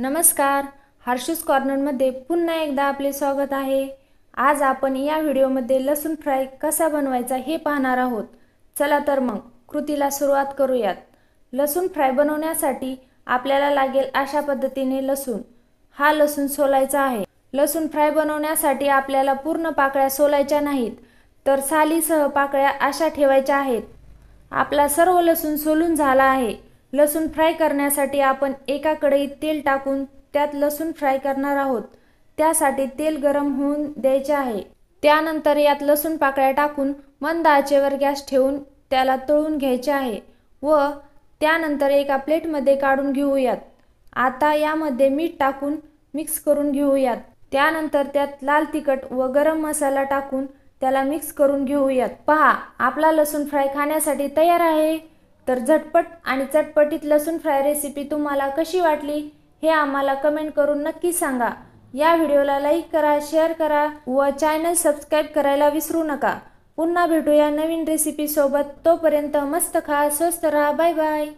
नमस्कार हर्षूस कॉर्नरमध्ये पुन्हा एकदा आपले स्वागत आहे आज आपण या व्हिडिओमध्ये लसूण फ्राय कसा बनवायचा हे पाहणार आहोत चला तर मग कृतीला सुरुवात करूयात लसूण फ्राय बनवण्यासाठी आपल्याला लागेल अशा पद्धतीने लसूण हा लसूण सोलायचा आहे लसूण फ्राय बनवण्यासाठी आपल्याला पूर्ण पाकळ्या सोलायच्या नाहीत तर सालीसह पाकळ्या अशा ठेवायच्या आहेत आपला सर्व लसूण सोलून झाला आहे लसूण फ्राय करण्यासाठी आपण एका कढईत तेल टाकून त्यात लसूण फ्राय करणार आहोत त्यासाठी तेल गरम होऊन द्यायचे आहे त्यानंतर यात लसूण पाकळ्या टाकून मंद आचेवर गॅस ठेवून त्याला तळून घ्यायचे आहे व त्यानंतर एका प्लेटमध्ये काढून घेऊयात आता यामध्ये मीठ टाकून मिक्स करून घेऊयात त्यानंतर त्यात लाल तिखट व गरम मसाला टाकून त्याला मिक्स करून घेऊयात पहा आपला लसूण फ्राय खाण्यासाठी तयार आहे तर झटपट आणि चटपटीत लसूण फ्राय रेसिपी तुम्हाला कशी वाटली हे आम्हाला कमेंट करून नक्की सांगा या व्हिडिओला लाईक करा शेअर करा व चॅनल सबस्क्राईब करायला विसरू नका पुन्हा भेटूया नवीन रेसिपीसोबत तोपर्यंत मस्त खा स्वस्त राहा बाय बाय